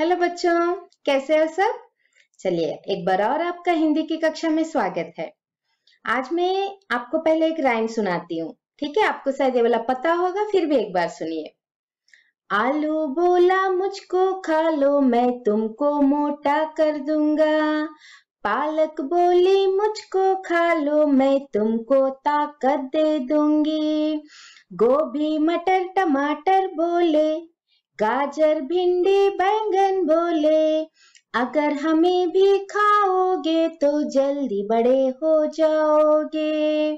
hello बच्चों कैसे हो सब चलिए एक बार और आपका हिंदी की कक्षा में स्वागत है आज मैं आपको पहले एक राइम सुनाती हूँ ठीक है आपको शायद ये वाला पता होगा फिर भी एक बार सुनिए आलू बोला मुझको खा लो मैं तुमको मोटा कर दूंगा पालक बोली मुझको खा लो मैं तुमको ताकत दे दूंगी गोभी मटर टमाटर बोले गाजर भिंडी बैंगन अगर हमें भी खाओगे तो जल्दी बड़े हो जाओगे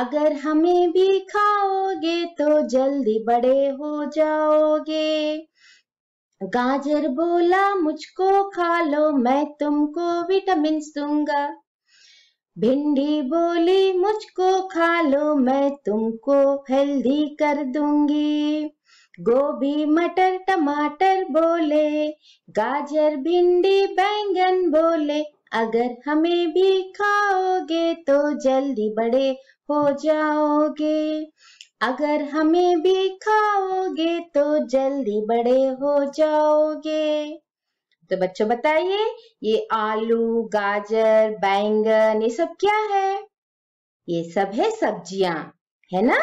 अगर हमें भी खाओगे तो जल्दी बड़े हो जाओगे गाजर बोला मुझको खा लो मैं तुमको विटामिन दूंगा भिंडी बोली मुझको खा लो मैं तुमको हेल्दी कर दूंगी गोभी मटर टमाटर बोले गाजर भिंडी बैंगन बोले अगर हमें भी खाओगे तो जल्दी बड़े हो जाओगे अगर हमें भी खाओगे तो जल्दी बड़े हो जाओगे तो बच्चों बताइए ये आलू गाजर बैंगन ये सब क्या है ये सब है सब्जियां है ना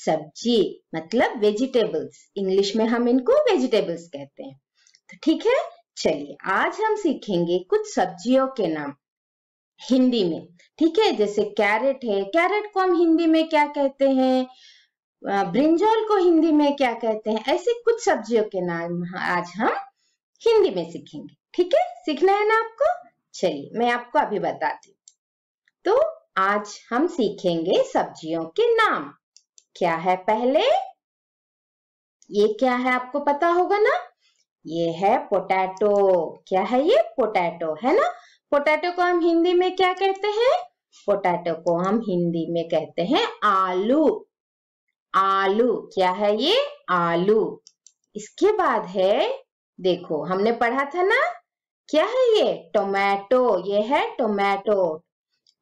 सब्जी मतलब वेजिटेबल्स इंग्लिश में हम इनको वेजिटेबल्स कहते हैं तो ठीक है चलिए आज हम सीखेंगे कुछ सब्जियों के नाम हिंदी में ठीक है जैसे कैरेट है कैरेट को हम हिंदी में क्या कहते हैं ब्रिंजॉल को हिंदी में क्या कहते हैं ऐसे कुछ सब्जियों के नाम आज हम हिंदी में सीखेंगे ठीक है सीखना है ना आपको चलिए मैं आपको अभी बताती हूँ तो आज हम सीखेंगे सब्जियों के नाम क्या है पहले ये क्या है आपको पता होगा ना ये है पोटैटो क्या है ये पोटैटो है ना पोटैटो को हम हिंदी में क्या कहते हैं पोटैटो को हम हिंदी में कहते हैं आलू आलू क्या है ये आलू इसके बाद है देखो हमने पढ़ा था ना क्या है ये टोमेटो ये है टोमेटो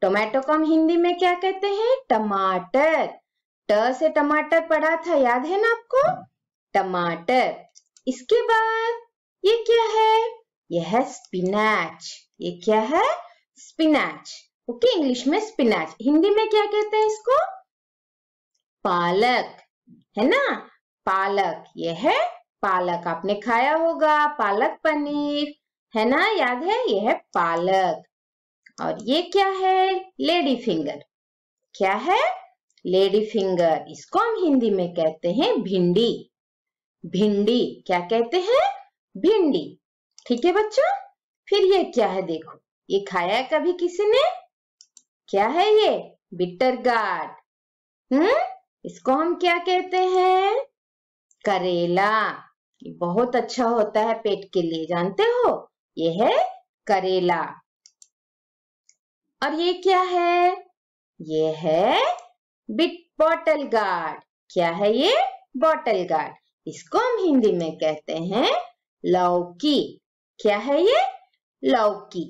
टोमेटो को हम हिंदी में क्या कहते हैं टमाटर ट से टमाटर पड़ा था याद है ना आपको टमाटर इसके बाद ये क्या है यह है स्पिनैच ये क्या है स्पिनैच ओके इंग्लिश में स्पिनैच हिंदी में क्या कहते हैं इसको पालक है ना पालक ये है पालक आपने खाया होगा पालक पनीर है ना याद है ये है पालक और ये क्या है लेडी फिंगर क्या है लेडी फिंगर इसको हम हिंदी में कहते हैं भिंडी भिंडी क्या कहते हैं भिंडी ठीक है बच्चों फिर ये क्या है देखो ये खाया है कभी किसी ने क्या है ये बिटर गार्ड हम्म इसको हम क्या कहते हैं करेला ये बहुत अच्छा होता है पेट के लिए जानते हो ये है करेला और ये क्या है ये है बिग बॉटल गार्ड क्या है ये बॉटल गार्ड इसको हम हिंदी में कहते हैं लौकी क्या है ये लौकी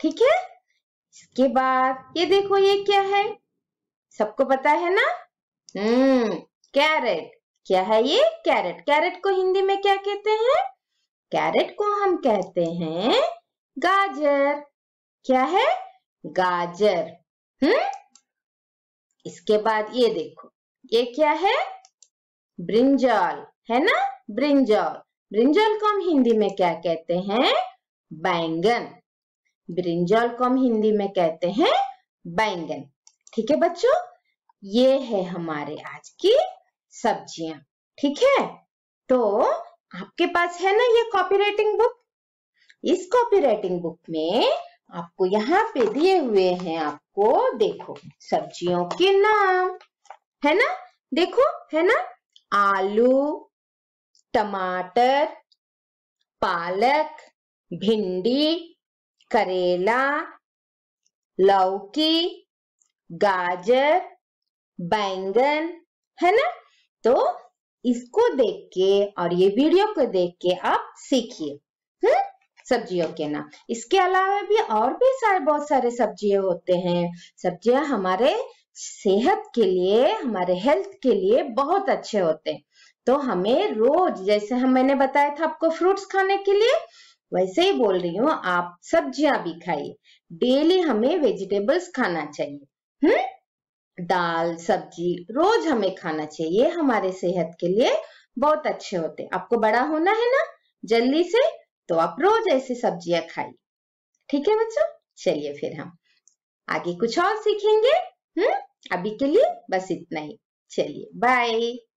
ठीक है इसके बाद ये देखो ये क्या है सबको पता है ना हम्म कैरेट क्या है ये कैरेट कैरेट को हिंदी में क्या कहते हैं कैरेट को हम कहते हैं गाजर क्या है गाजर हम्म इसके बाद ये देखो ये क्या है ब्रिंजल है ना ब्रिंजल ब्रिंजल को हम हिंदी में क्या कहते हैं बैंगन ब्रिंजल को हम हिंदी में कहते हैं बैंगन ठीक है बच्चों ये है हमारे आज की सब्जियां ठीक है तो आपके पास है ना ये कॉपी राइटिंग बुक इस कॉपी राइटिंग बुक में आपको यहाँ पे दिए हुए हैं आपको देखो सब्जियों के नाम है ना देखो है ना आलू टमाटर पालक भिंडी करेला लौकी गाजर बैंगन है ना तो इसको देख के और ये वीडियो को देख के आप सीखिए हम्म सब्जियों के नाम इसके अलावा भी और भी सारे बहुत सारे सब्जियां होते हैं सब्जियां हमारे सेहत के लिए हमारे हेल्थ के लिए बहुत अच्छे होते हैं तो हमें रोज जैसे हम मैंने बताया था आपको फ्रूट्स खाने के लिए वैसे ही बोल रही हूँ आप सब्जियां भी खाइए डेली हमें वेजिटेबल्स खाना चाहिए हम्म दाल सब्जी रोज हमें खाना चाहिए हमारे सेहत के लिए बहुत अच्छे होते आपको बड़ा होना है ना जल्दी से तो आप रोज ऐसे सब्जियां खाइए ठीक है बच्चों चलिए फिर हम आगे कुछ और सीखेंगे हम्म अभी के लिए बस इतना ही चलिए बाय